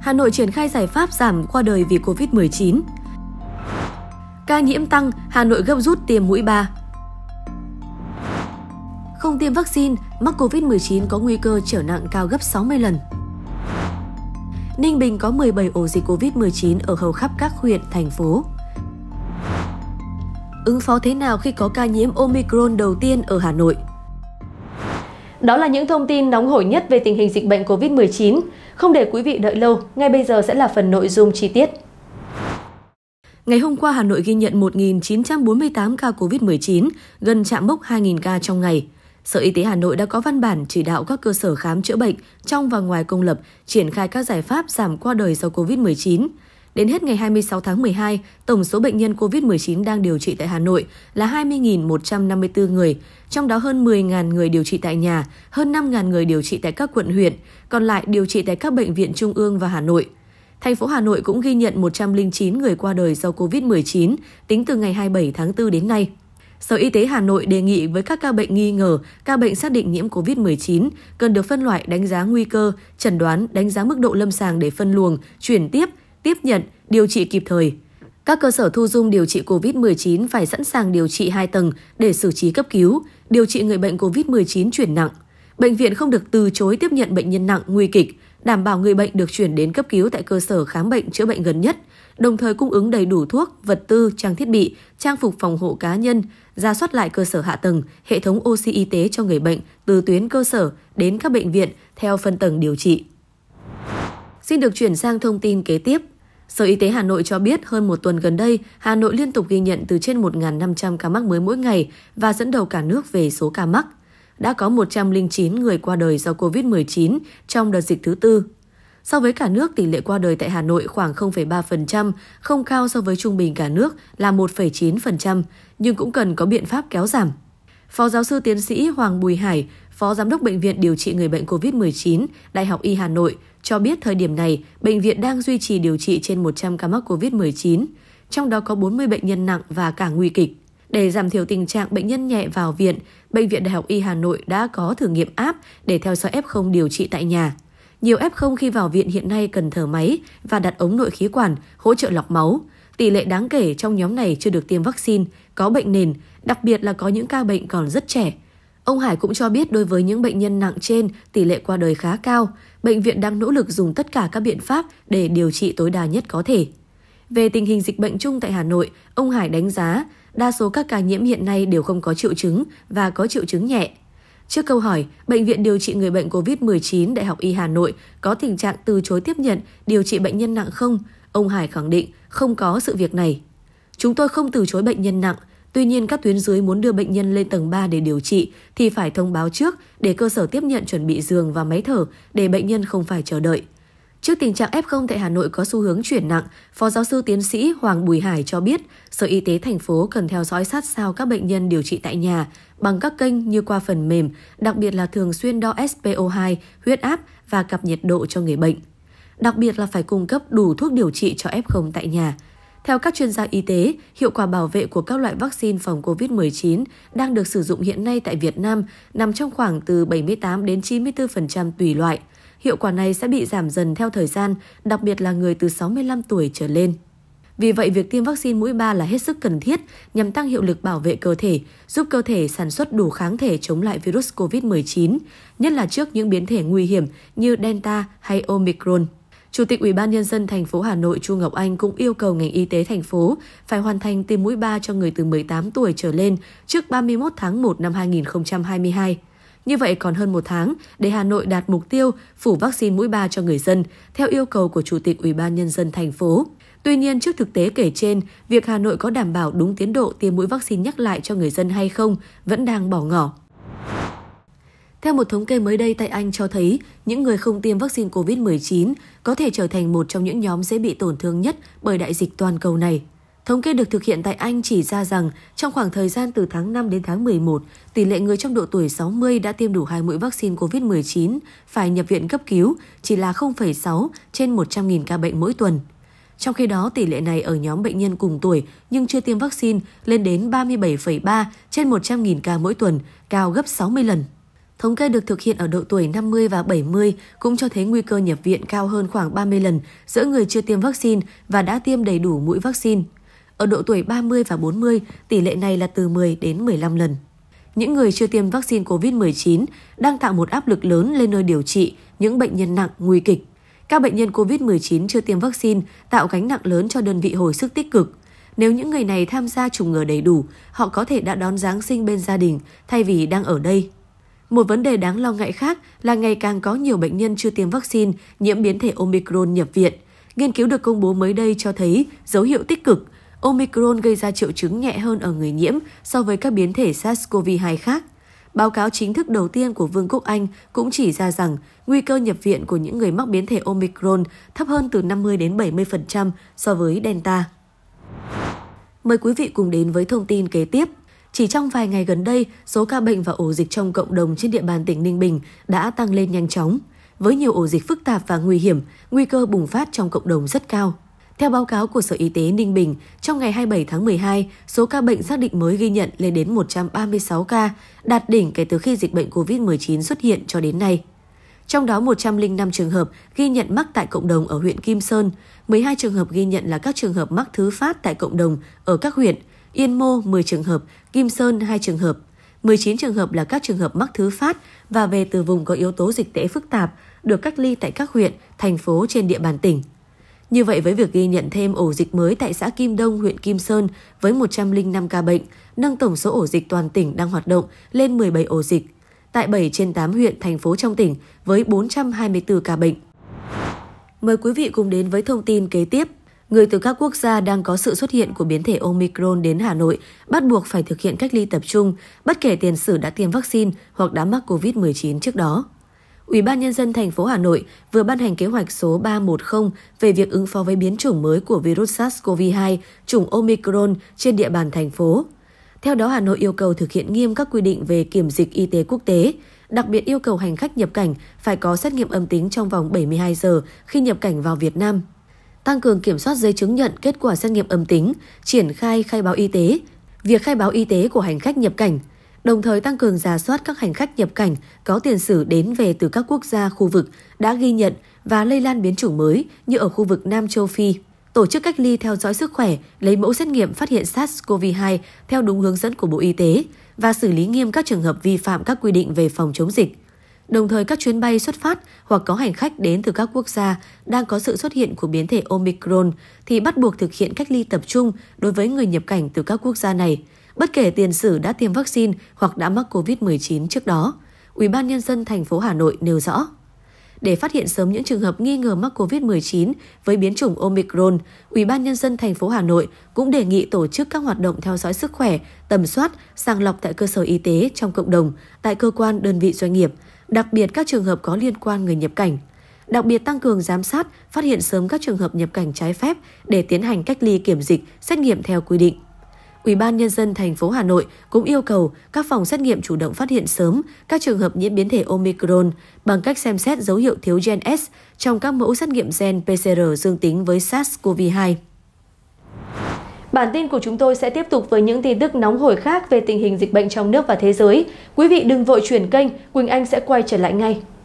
Hà Nội triển khai giải pháp giảm qua đời vì Covid-19. Ca nhiễm tăng, Hà Nội gấp rút tiêm mũi 3. Không tiêm vaccine, mắc Covid-19 có nguy cơ trở nặng cao gấp 60 lần. Ninh Bình có 17 ổ dịch Covid-19 ở hầu khắp các huyện, thành phố. Ứng phó thế nào khi có ca nhiễm Omicron đầu tiên ở Hà Nội? Đó là những thông tin nóng hổi nhất về tình hình dịch bệnh COVID-19. Không để quý vị đợi lâu, ngay bây giờ sẽ là phần nội dung chi tiết. Ngày hôm qua, Hà Nội ghi nhận 1.948 ca COVID-19, gần chạm mốc 2.000 ca trong ngày. Sở Y tế Hà Nội đã có văn bản chỉ đạo các cơ sở khám chữa bệnh trong và ngoài công lập triển khai các giải pháp giảm qua đời do COVID-19. Đến hết ngày 26 tháng 12, tổng số bệnh nhân COVID-19 đang điều trị tại Hà Nội là 20.154 người, trong đó hơn 10.000 người điều trị tại nhà, hơn 5.000 người điều trị tại các quận huyện, còn lại điều trị tại các bệnh viện trung ương và Hà Nội. Thành phố Hà Nội cũng ghi nhận 109 người qua đời do COVID-19 tính từ ngày 27 tháng 4 đến nay. Sở Y tế Hà Nội đề nghị với các ca bệnh nghi ngờ, ca bệnh xác định nhiễm COVID-19 cần được phân loại đánh giá nguy cơ, chẩn đoán, đánh giá mức độ lâm sàng để phân luồng, chuyển tiếp, tiếp nhận, điều trị kịp thời. Các cơ sở thu dung điều trị COVID-19 phải sẵn sàng điều trị 2 tầng để xử trí cấp cứu, điều trị người bệnh COVID-19 chuyển nặng. Bệnh viện không được từ chối tiếp nhận bệnh nhân nặng nguy kịch, đảm bảo người bệnh được chuyển đến cấp cứu tại cơ sở khám bệnh chữa bệnh gần nhất, đồng thời cung ứng đầy đủ thuốc, vật tư, trang thiết bị, trang phục phòng hộ cá nhân, ra soát lại cơ sở hạ tầng, hệ thống oxy y tế cho người bệnh từ tuyến cơ sở đến các bệnh viện theo phân tầng điều trị. Xin được chuyển sang thông tin kế tiếp. Sở Y tế Hà Nội cho biết hơn một tuần gần đây, Hà Nội liên tục ghi nhận từ trên 1.500 ca mắc mới mỗi ngày và dẫn đầu cả nước về số ca mắc. Đã có 109 người qua đời do COVID-19 trong đợt dịch thứ tư. So với cả nước, tỷ lệ qua đời tại Hà Nội khoảng 0,3%, không cao so với trung bình cả nước là 1,9%, nhưng cũng cần có biện pháp kéo giảm. Phó giáo sư tiến sĩ Hoàng Bùi Hải, Phó Giám đốc Bệnh viện điều trị người bệnh COVID-19, Đại học Y Hà Nội, cho biết thời điểm này, bệnh viện đang duy trì điều trị trên 100 ca mắc COVID-19, trong đó có 40 bệnh nhân nặng và cả nguy kịch. Để giảm thiểu tình trạng bệnh nhân nhẹ vào viện, Bệnh viện Đại học Y Hà Nội đã có thử nghiệm áp để theo dõi F0 điều trị tại nhà. Nhiều F0 khi vào viện hiện nay cần thở máy và đặt ống nội khí quản, hỗ trợ lọc máu. Tỷ lệ đáng kể trong nhóm này chưa được tiêm vaccine, có bệnh nền, đặc biệt là có những ca bệnh còn rất trẻ – Ông Hải cũng cho biết đối với những bệnh nhân nặng trên, tỷ lệ qua đời khá cao. Bệnh viện đang nỗ lực dùng tất cả các biện pháp để điều trị tối đa nhất có thể. Về tình hình dịch bệnh chung tại Hà Nội, ông Hải đánh giá đa số các ca nhiễm hiện nay đều không có triệu chứng và có triệu chứng nhẹ. Trước câu hỏi, Bệnh viện điều trị người bệnh COVID-19 Đại học Y Hà Nội có tình trạng từ chối tiếp nhận điều trị bệnh nhân nặng không? Ông Hải khẳng định không có sự việc này. Chúng tôi không từ chối bệnh nhân nặng, Tuy nhiên các tuyến dưới muốn đưa bệnh nhân lên tầng 3 để điều trị thì phải thông báo trước để cơ sở tiếp nhận chuẩn bị giường và máy thở để bệnh nhân không phải chờ đợi. Trước tình trạng F0 tại Hà Nội có xu hướng chuyển nặng, Phó giáo sư tiến sĩ Hoàng Bùi Hải cho biết, Sở Y tế thành phố cần theo dõi sát sao các bệnh nhân điều trị tại nhà bằng các kênh như qua phần mềm, đặc biệt là thường xuyên đo SPO2, huyết áp và cập nhiệt độ cho người bệnh. Đặc biệt là phải cung cấp đủ thuốc điều trị cho F0 tại nhà – theo các chuyên gia y tế, hiệu quả bảo vệ của các loại vaccine phòng COVID-19 đang được sử dụng hiện nay tại Việt Nam nằm trong khoảng từ 78 đến 94% tùy loại. Hiệu quả này sẽ bị giảm dần theo thời gian, đặc biệt là người từ 65 tuổi trở lên. Vì vậy, việc tiêm vaccine mũi 3 là hết sức cần thiết nhằm tăng hiệu lực bảo vệ cơ thể, giúp cơ thể sản xuất đủ kháng thể chống lại virus COVID-19, nhất là trước những biến thể nguy hiểm như Delta hay Omicron. Chủ tịch Ủy ban nhân dân thành phố Hà Nội Chu Ngọc Anh cũng yêu cầu ngành y tế thành phố phải hoàn thành tiêm mũi 3 cho người từ 18 tuổi trở lên trước 31 tháng 1 năm 2022. Như vậy còn hơn một tháng để Hà Nội đạt mục tiêu phủ vaccine mũi 3 cho người dân, theo yêu cầu của Chủ tịch Ủy ban Nhân dân thành phố. Tuy nhiên, trước thực tế kể trên, việc Hà Nội có đảm bảo đúng tiến độ tiêm mũi vaccine nhắc lại cho người dân hay không vẫn đang bỏ ngỏ. Theo một thống kê mới đây tại Anh cho thấy, những người không tiêm vaccine COVID-19 có thể trở thành một trong những nhóm dễ bị tổn thương nhất bởi đại dịch toàn cầu này. Thống kê được thực hiện tại Anh chỉ ra rằng trong khoảng thời gian từ tháng 5 đến tháng 11, tỷ lệ người trong độ tuổi 60 đã tiêm đủ hai mũi vaccine COVID-19 phải nhập viện cấp cứu chỉ là 0,6 trên 100.000 ca bệnh mỗi tuần. Trong khi đó, tỷ lệ này ở nhóm bệnh nhân cùng tuổi nhưng chưa tiêm vaccine lên đến 37,3 trên 100.000 ca mỗi tuần, cao gấp 60 lần. Thống kê được thực hiện ở độ tuổi 50 và 70 cũng cho thấy nguy cơ nhập viện cao hơn khoảng 30 lần giữa người chưa tiêm vaccine và đã tiêm đầy đủ mũi vaccine. Ở độ tuổi 30 và 40, tỷ lệ này là từ 10 đến 15 lần. Những người chưa tiêm vaccine COVID-19 đang tạo một áp lực lớn lên nơi điều trị những bệnh nhân nặng, nguy kịch. Các bệnh nhân COVID-19 chưa tiêm vaccine tạo gánh nặng lớn cho đơn vị hồi sức tích cực. Nếu những người này tham gia chủng ngừa đầy đủ, họ có thể đã đón Giáng sinh bên gia đình thay vì đang ở đây một vấn đề đáng lo ngại khác là ngày càng có nhiều bệnh nhân chưa tiêm vaccine nhiễm biến thể Omicron nhập viện. Nghiên cứu được công bố mới đây cho thấy dấu hiệu tích cực. Omicron gây ra triệu chứng nhẹ hơn ở người nhiễm so với các biến thể SARS-CoV-2 khác. Báo cáo chính thức đầu tiên của Vương quốc Anh cũng chỉ ra rằng nguy cơ nhập viện của những người mắc biến thể Omicron thấp hơn từ 50 đến 70% so với Delta. Mời quý vị cùng đến với thông tin kế tiếp. Chỉ trong vài ngày gần đây, số ca bệnh và ổ dịch trong cộng đồng trên địa bàn tỉnh Ninh Bình đã tăng lên nhanh chóng. Với nhiều ổ dịch phức tạp và nguy hiểm, nguy cơ bùng phát trong cộng đồng rất cao. Theo báo cáo của Sở Y tế Ninh Bình, trong ngày 27 tháng 12, số ca bệnh xác định mới ghi nhận lên đến 136 ca, đạt đỉnh kể từ khi dịch bệnh COVID-19 xuất hiện cho đến nay. Trong đó 105 trường hợp ghi nhận mắc tại cộng đồng ở huyện Kim Sơn, 12 trường hợp ghi nhận là các trường hợp mắc thứ phát tại cộng đồng ở các huyện Yên Mô 10 trường hợp, Kim Sơn 2 trường hợp. 19 trường hợp là các trường hợp mắc thứ phát và về từ vùng có yếu tố dịch tễ phức tạp, được cách ly tại các huyện, thành phố trên địa bàn tỉnh. Như vậy với việc ghi nhận thêm ổ dịch mới tại xã Kim Đông, huyện Kim Sơn với 105 ca bệnh, nâng tổng số ổ dịch toàn tỉnh đang hoạt động lên 17 ổ dịch tại 7 trên 8 huyện, thành phố trong tỉnh với 424 ca bệnh. Mời quý vị cùng đến với thông tin kế tiếp người từ các quốc gia đang có sự xuất hiện của biến thể Omicron đến Hà Nội bắt buộc phải thực hiện cách ly tập trung, bất kể tiền sử đã tiêm vaccine hoặc đã mắc COVID-19 trước đó. Ủy ban nhân dân thành phố Hà Nội vừa ban hành kế hoạch số 310 về việc ứng phó với biến chủng mới của virus SARS-CoV-2, chủng Omicron trên địa bàn thành phố. Theo đó, Hà Nội yêu cầu thực hiện nghiêm các quy định về kiểm dịch y tế quốc tế, đặc biệt yêu cầu hành khách nhập cảnh phải có xét nghiệm âm tính trong vòng 72 giờ khi nhập cảnh vào Việt Nam tăng cường kiểm soát giấy chứng nhận kết quả xét nghiệm âm tính, triển khai khai báo y tế, việc khai báo y tế của hành khách nhập cảnh, đồng thời tăng cường giả soát các hành khách nhập cảnh có tiền sử đến về từ các quốc gia khu vực đã ghi nhận và lây lan biến chủng mới như ở khu vực Nam Châu Phi, tổ chức cách ly theo dõi sức khỏe, lấy mẫu xét nghiệm phát hiện SARS-CoV-2 theo đúng hướng dẫn của Bộ Y tế và xử lý nghiêm các trường hợp vi phạm các quy định về phòng chống dịch. Đồng thời các chuyến bay xuất phát hoặc có hành khách đến từ các quốc gia đang có sự xuất hiện của biến thể Omicron thì bắt buộc thực hiện cách ly tập trung đối với người nhập cảnh từ các quốc gia này, bất kể tiền sử đã tiêm vaccine hoặc đã mắc COVID-19 trước đó. Ủy ban nhân dân thành phố Hà Nội nêu rõ để phát hiện sớm những trường hợp nghi ngờ mắc COVID-19 với biến chủng Omicron, Ủy ban nhân dân thành phố Hà Nội cũng đề nghị tổ chức các hoạt động theo dõi sức khỏe, tầm soát, sàng lọc tại cơ sở y tế trong cộng đồng, tại cơ quan đơn vị doanh nghiệp đặc biệt các trường hợp có liên quan người nhập cảnh. Đặc biệt tăng cường giám sát, phát hiện sớm các trường hợp nhập cảnh trái phép để tiến hành cách ly kiểm dịch, xét nghiệm theo quy định. Ủy ban nhân dân thành phố Hà Nội cũng yêu cầu các phòng xét nghiệm chủ động phát hiện sớm các trường hợp nhiễm biến thể Omicron bằng cách xem xét dấu hiệu thiếu gen S trong các mẫu xét nghiệm gen PCR dương tính với SARS-CoV-2. Bản tin của chúng tôi sẽ tiếp tục với những tin tức nóng hổi khác về tình hình dịch bệnh trong nước và thế giới. Quý vị đừng vội chuyển kênh, Quỳnh Anh sẽ quay trở lại ngay.